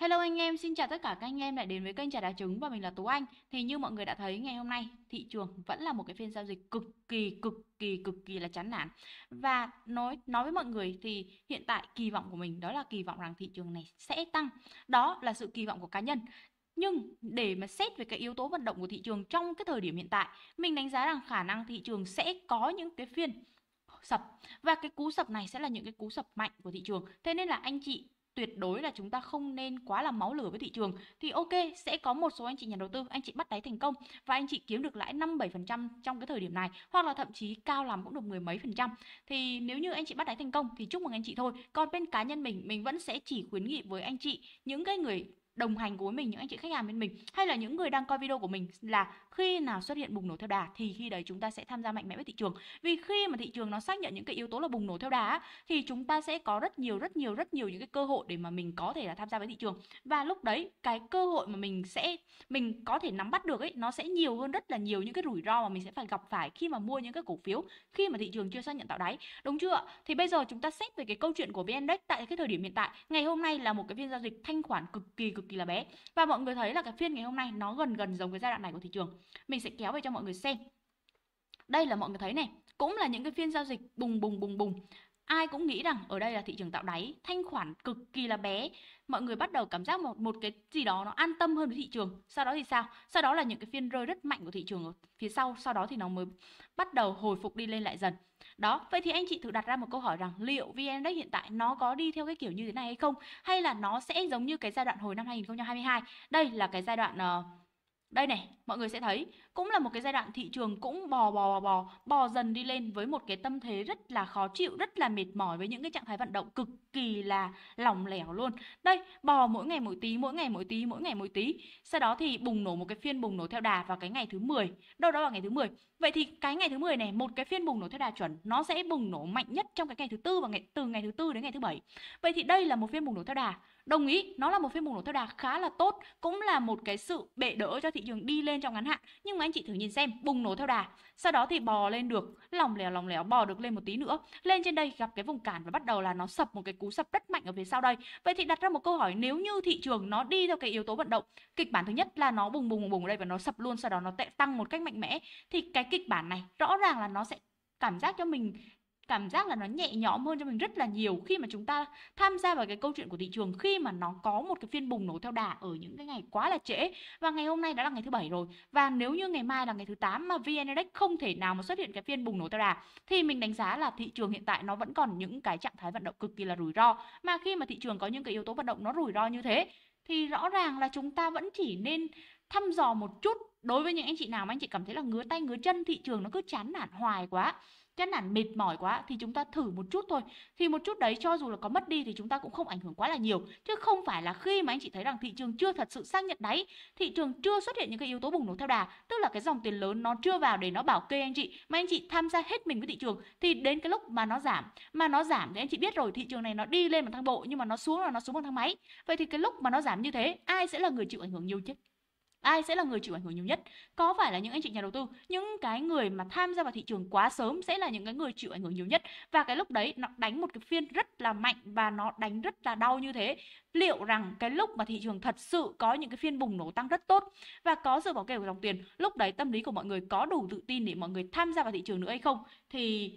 Hello anh em, xin chào tất cả các anh em lại đến với kênh Trà Đá Trứng và mình là Tú Anh Thì như mọi người đã thấy ngày hôm nay thị trường vẫn là một cái phiên giao dịch cực kỳ cực kỳ cực kỳ là chán nản Và nói nói với mọi người thì hiện tại kỳ vọng của mình đó là kỳ vọng rằng thị trường này sẽ tăng Đó là sự kỳ vọng của cá nhân nhưng để mà xét về cái yếu tố vận động của thị trường trong cái thời điểm hiện tại, mình đánh giá rằng khả năng thị trường sẽ có những cái phiên sập và cái cú sập này sẽ là những cái cú sập mạnh của thị trường. Thế nên là anh chị tuyệt đối là chúng ta không nên quá là máu lửa với thị trường thì ok sẽ có một số anh chị nhà đầu tư anh chị bắt đáy thành công và anh chị kiếm được lãi năm bảy phần trăm trong cái thời điểm này hoặc là thậm chí cao lắm cũng được mười mấy phần trăm thì nếu như anh chị bắt đáy thành công thì chúc mừng anh chị thôi còn bên cá nhân mình mình vẫn sẽ chỉ khuyến nghị với anh chị những cái người đồng hành cùng với mình những anh chị khách hàng bên mình hay là những người đang coi video của mình là khi nào xuất hiện bùng nổ theo đà thì khi đấy chúng ta sẽ tham gia mạnh mẽ với thị trường vì khi mà thị trường nó xác nhận những cái yếu tố là bùng nổ theo đà thì chúng ta sẽ có rất nhiều rất nhiều rất nhiều những cái cơ hội để mà mình có thể là tham gia với thị trường và lúc đấy cái cơ hội mà mình sẽ mình có thể nắm bắt được ấy nó sẽ nhiều hơn rất là nhiều những cái rủi ro mà mình sẽ phải gặp phải khi mà mua những cái cổ phiếu khi mà thị trường chưa xác nhận tạo đáy đúng chưa thì bây giờ chúng ta xét về cái câu chuyện của vn tại cái thời điểm hiện tại ngày hôm nay là một cái phiên giao dịch thanh khoản cực kỳ cực cực kỳ là bé và mọi người thấy là cái phiên ngày hôm nay nó gần gần giống cái giai đoạn này của thị trường mình sẽ kéo về cho mọi người xem đây là mọi người thấy này cũng là những cái phiên giao dịch bùng bùng bùng bùng ai cũng nghĩ rằng ở đây là thị trường tạo đáy thanh khoản cực kỳ là bé mọi người bắt đầu cảm giác một một cái gì đó nó an tâm hơn với thị trường sau đó thì sao sau đó là những cái phiên rơi rất mạnh của thị trường ở phía sau sau đó thì nó mới bắt đầu hồi phục đi lên lại dần đó, vậy thì anh chị thử đặt ra một câu hỏi rằng liệu VN hiện tại nó có đi theo cái kiểu như thế này hay không hay là nó sẽ giống như cái giai đoạn hồi năm 2022. Đây là cái giai đoạn uh, đây này, mọi người sẽ thấy cũng là một cái giai đoạn thị trường cũng bò bò bò bò, bò dần đi lên với một cái tâm thế rất là khó chịu, rất là mệt mỏi với những cái trạng thái vận động cực kỳ là lỏng lẻo luôn. Đây, bò mỗi ngày mỗi tí, mỗi ngày mỗi tí, mỗi ngày mỗi tí. Sau đó thì bùng nổ một cái phiên bùng nổ theo đà vào cái ngày thứ 10, đâu đó vào ngày thứ 10. Vậy thì cái ngày thứ 10 này, một cái phiên bùng nổ theo đà chuẩn nó sẽ bùng nổ mạnh nhất trong cái ngày thứ tư và ngày từ ngày thứ tư đến ngày thứ bảy. Vậy thì đây là một phiên bùng nổ theo đà Đồng ý, nó là một phiên bùng nổ theo đà khá là tốt, cũng là một cái sự bệ đỡ cho thị trường đi lên trong ngắn hạn. Nhưng mà anh chị thử nhìn xem, bùng nổ theo đà, sau đó thì bò lên được, lòng lẻo lòng lẻo bò được lên một tí nữa. Lên trên đây gặp cái vùng cản và bắt đầu là nó sập một cái cú sập rất mạnh ở phía sau đây. Vậy thì đặt ra một câu hỏi nếu như thị trường nó đi theo cái yếu tố vận động, kịch bản thứ nhất là nó bùng bùng bùng ở đây và nó sập luôn, sau đó nó tệ tăng một cách mạnh mẽ thì cái kịch bản này rõ ràng là nó sẽ cảm giác cho mình cảm giác là nó nhẹ nhõm hơn cho mình rất là nhiều khi mà chúng ta tham gia vào cái câu chuyện của thị trường khi mà nó có một cái phiên bùng nổ theo đà ở những cái ngày quá là trễ và ngày hôm nay đã là ngày thứ bảy rồi và nếu như ngày mai là ngày thứ 8 mà VN Index không thể nào mà xuất hiện cái phiên bùng nổ theo đà thì mình đánh giá là thị trường hiện tại nó vẫn còn những cái trạng thái vận động cực kỳ là rủi ro mà khi mà thị trường có những cái yếu tố vận động nó rủi ro như thế thì rõ ràng là chúng ta vẫn chỉ nên thăm dò một chút đối với những anh chị nào mà anh chị cảm thấy là ngứa tay ngứa chân thị trường nó cứ chán nản hoài quá chán nản mệt mỏi quá thì chúng ta thử một chút thôi thì một chút đấy cho dù là có mất đi thì chúng ta cũng không ảnh hưởng quá là nhiều chứ không phải là khi mà anh chị thấy rằng thị trường chưa thật sự xác nhận đáy thị trường chưa xuất hiện những cái yếu tố bùng nổ theo đà tức là cái dòng tiền lớn nó chưa vào để nó bảo kê anh chị mà anh chị tham gia hết mình với thị trường thì đến cái lúc mà nó giảm mà nó giảm thì anh chị biết rồi thị trường này nó đi lên bằng thang bộ nhưng mà nó xuống là nó xuống bằng thang máy vậy thì cái lúc mà nó giảm như thế ai sẽ là người chịu ảnh hưởng nhiều nhất ai sẽ là người chịu ảnh hưởng nhiều nhất có phải là những anh chị nhà đầu tư những cái người mà tham gia vào thị trường quá sớm sẽ là những cái người chịu ảnh hưởng nhiều nhất và cái lúc đấy nó đánh một cái phiên rất là mạnh và nó đánh rất là đau như thế liệu rằng cái lúc mà thị trường thật sự có những cái phiên bùng nổ tăng rất tốt và có sự bảo kê của dòng tiền lúc đấy tâm lý của mọi người có đủ tự tin để mọi người tham gia vào thị trường nữa hay không thì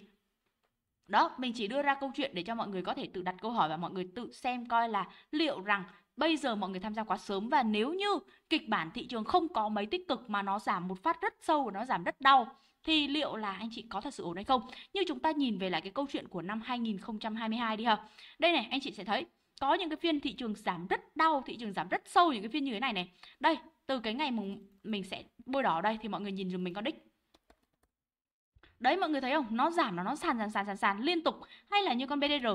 đó, mình chỉ đưa ra câu chuyện để cho mọi người có thể tự đặt câu hỏi và mọi người tự xem coi là liệu rằng Bây giờ mọi người tham gia quá sớm và nếu như kịch bản thị trường không có mấy tích cực mà nó giảm một phát rất sâu và nó giảm rất đau thì liệu là anh chị có thật sự ổn hay không? Như chúng ta nhìn về lại cái câu chuyện của năm 2022 đi ha. Đây này, anh chị sẽ thấy có những cái phiên thị trường giảm rất đau, thị trường giảm rất sâu những cái phiên như thế này này. Đây, từ cái ngày mùng mình sẽ bôi đỏ đây thì mọi người nhìn dùm mình con đích. Đấy mọi người thấy không? Nó giảm nó nó sàn sàn sàn sàn sàn liên tục hay là như con BDR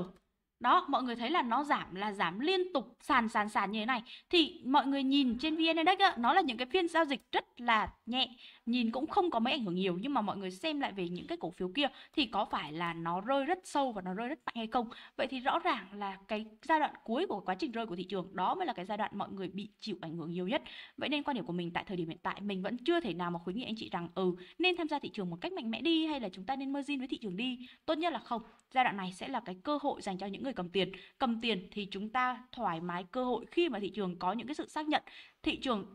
đó, mọi người thấy là nó giảm là giảm liên tục sàn sàn sàn như thế này Thì mọi người nhìn trên VN Index đó, nó là những cái phiên giao dịch rất là nhẹ nhìn cũng không có mấy ảnh hưởng nhiều nhưng mà mọi người xem lại về những cái cổ phiếu kia thì có phải là nó rơi rất sâu và nó rơi rất mạnh hay không vậy thì rõ ràng là cái giai đoạn cuối của quá trình rơi của thị trường đó mới là cái giai đoạn mọi người bị chịu ảnh hưởng nhiều nhất vậy nên quan điểm của mình tại thời điểm hiện tại mình vẫn chưa thể nào mà khuyến nghị anh chị rằng ừ nên tham gia thị trường một cách mạnh mẽ đi hay là chúng ta nên margin với thị trường đi tốt nhất là không giai đoạn này sẽ là cái cơ hội dành cho những người cầm tiền cầm tiền thì chúng ta thoải mái cơ hội khi mà thị trường có những cái sự xác nhận thị trường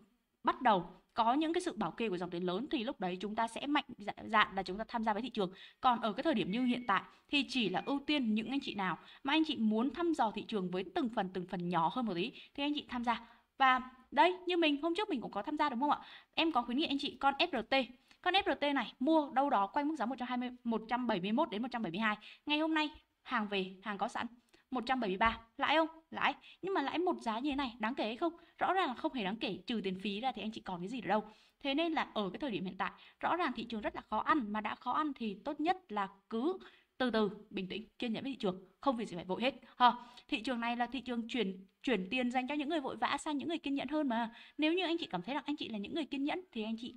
bắt đầu có những cái sự bảo kê của dòng tiền lớn thì lúc đấy chúng ta sẽ mạnh dạ, dạn là chúng ta tham gia với thị trường còn ở cái thời điểm như hiện tại thì chỉ là ưu tiên những anh chị nào mà anh chị muốn thăm dò thị trường với từng phần từng phần nhỏ hơn một tí thì anh chị tham gia và đây như mình hôm trước mình cũng có tham gia đúng không ạ em có khuyến nghị anh chị con FRT con FRT này mua đâu đó quanh mức giá 120 171 đến 172 ngày hôm nay hàng về hàng có sẵn 173 lãi không lãi nhưng mà lãi một giá như thế này đáng kể hay không rõ ràng là không hề đáng kể trừ tiền phí ra thì anh chị còn cái gì ở đâu thế nên là ở cái thời điểm hiện tại rõ ràng thị trường rất là khó ăn mà đã khó ăn thì tốt nhất là cứ từ từ bình tĩnh kiên nhẫn với thị trường không vì gì phải vội hết ha thị trường này là thị trường chuyển chuyển tiền dành cho những người vội vã sang những người kiên nhẫn hơn mà nếu như anh chị cảm thấy rằng anh chị là những người kiên nhẫn thì anh chị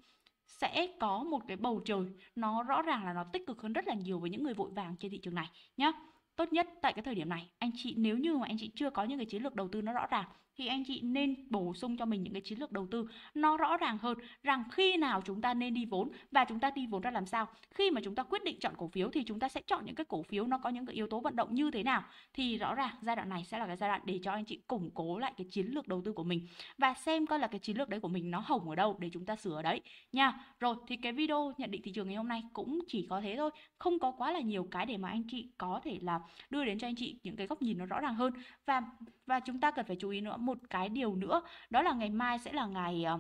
sẽ có một cái bầu trời nó rõ ràng là nó tích cực hơn rất là nhiều với những người vội vàng trên thị trường này nhé tốt nhất tại cái thời điểm này anh chị nếu như mà anh chị chưa có những cái chiến lược đầu tư nó rõ ràng thì anh chị nên bổ sung cho mình những cái chiến lược đầu tư nó rõ ràng hơn rằng khi nào chúng ta nên đi vốn và chúng ta đi vốn ra làm sao. Khi mà chúng ta quyết định chọn cổ phiếu thì chúng ta sẽ chọn những cái cổ phiếu nó có những cái yếu tố vận động như thế nào thì rõ ràng giai đoạn này sẽ là cái giai đoạn để cho anh chị củng cố lại cái chiến lược đầu tư của mình và xem coi là cái chiến lược đấy của mình nó hỏng ở đâu để chúng ta sửa ở đấy nha. Rồi thì cái video nhận định thị trường ngày hôm nay cũng chỉ có thế thôi, không có quá là nhiều cái để mà anh chị có thể là đưa đến cho anh chị những cái góc nhìn nó rõ ràng hơn và và chúng ta cần phải chú ý nữa một cái điều nữa đó là ngày mai sẽ là ngày ờ,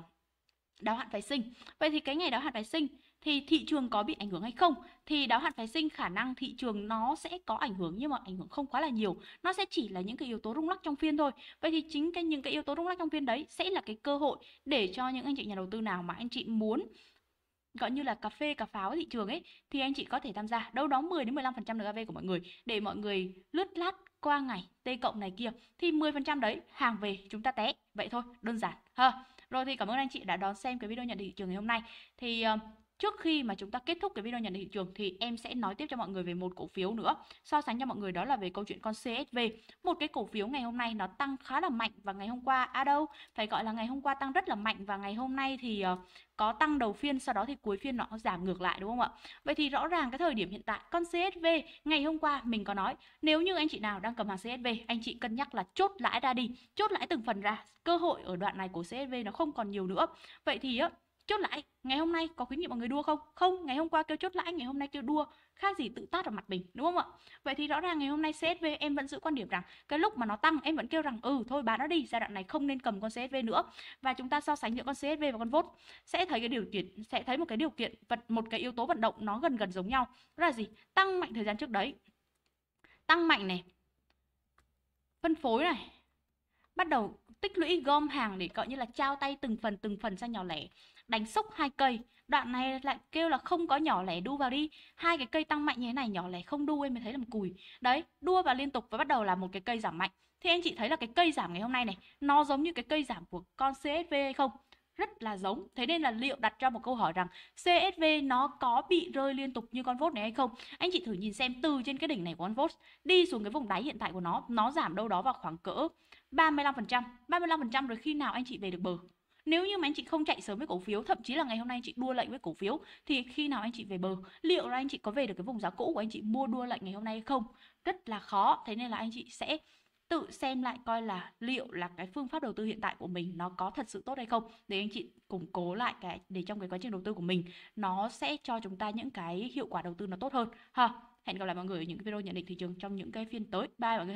đáo hạn phái sinh. Vậy thì cái ngày đáo hạn phái sinh thì thị trường có bị ảnh hưởng hay không? Thì đáo hạn phái sinh khả năng thị trường nó sẽ có ảnh hưởng nhưng mà ảnh hưởng không quá là nhiều. Nó sẽ chỉ là những cái yếu tố rung lắc trong phiên thôi. Vậy thì chính cái những cái yếu tố rung lắc trong phiên đấy sẽ là cái cơ hội để cho những anh chị nhà đầu tư nào mà anh chị muốn gọi như là cà phê cà pháo thị trường ấy thì anh chị có thể tham gia đâu đó 10 đến 15% GAV của mọi người để mọi người lướt lát qua ngày t cộng này kia thì 10% đấy hàng về chúng ta té vậy thôi đơn giản ha rồi thì cảm ơn anh chị đã đón xem cái video nhận định thị trường ngày hôm nay thì ờ, Trước khi mà chúng ta kết thúc cái video nhận định thị trường thì em sẽ nói tiếp cho mọi người về một cổ phiếu nữa. So sánh cho mọi người đó là về câu chuyện con CSV. Một cái cổ phiếu ngày hôm nay nó tăng khá là mạnh và ngày hôm qua à đâu, phải gọi là ngày hôm qua tăng rất là mạnh và ngày hôm nay thì ờ, có tăng đầu phiên sau đó thì cuối phiên nó giảm ngược lại đúng không ạ? Vậy thì rõ ràng cái thời điểm hiện tại con CSV ngày hôm qua mình có nói nếu như anh chị nào đang cầm hàng CSV anh chị cân nhắc là chốt lãi ra đi, chốt lãi từng phần ra. Cơ hội ở đoạn này của CSV nó không còn nhiều nữa. Vậy thì á chốt lãi ngày hôm nay có khuyến nghị mọi người đua không không ngày hôm qua kêu chốt lãi ngày hôm nay kêu đua khác gì tự tát vào mặt mình đúng không ạ vậy thì rõ ràng ngày hôm nay CSV em vẫn giữ quan điểm rằng cái lúc mà nó tăng em vẫn kêu rằng ừ thôi bán nó đi giai đoạn này không nên cầm con CSV nữa và chúng ta so sánh giữa con CSV và con VOT sẽ thấy cái điều kiện sẽ thấy một cái điều kiện vật một cái yếu tố vận động nó gần gần giống nhau đó là gì tăng mạnh thời gian trước đấy tăng mạnh này phân phối này bắt đầu tích lũy gom hàng để gọi như là trao tay từng phần từng phần sang nhỏ lẻ đánh sốc hai cây đoạn này lại kêu là không có nhỏ lẻ đu vào đi hai cái cây tăng mạnh như thế này nhỏ lẻ không đu em mới thấy làm cùi đấy đua vào liên tục và bắt đầu là một cái cây giảm mạnh thì anh chị thấy là cái cây giảm ngày hôm nay này nó giống như cái cây giảm của con csv hay không rất là giống thế nên là liệu đặt ra một câu hỏi rằng csv nó có bị rơi liên tục như con vốt này hay không anh chị thử nhìn xem từ trên cái đỉnh này của con vốt đi xuống cái vùng đáy hiện tại của nó nó giảm đâu đó vào khoảng cỡ 35% 35% rồi khi nào anh chị về được bờ nếu như mà anh chị không chạy sớm với cổ phiếu, thậm chí là ngày hôm nay anh chị đua lệnh với cổ phiếu thì khi nào anh chị về bờ, liệu là anh chị có về được cái vùng giá cũ của anh chị mua đua lệnh ngày hôm nay hay không? Rất là khó. Thế nên là anh chị sẽ tự xem lại coi là liệu là cái phương pháp đầu tư hiện tại của mình nó có thật sự tốt hay không để anh chị củng cố lại cái để trong cái quá trình đầu tư của mình nó sẽ cho chúng ta những cái hiệu quả đầu tư nó tốt hơn ha hẹn gặp lại mọi người ở những video nhận định thị trường trong những cái phiên tới bye mọi người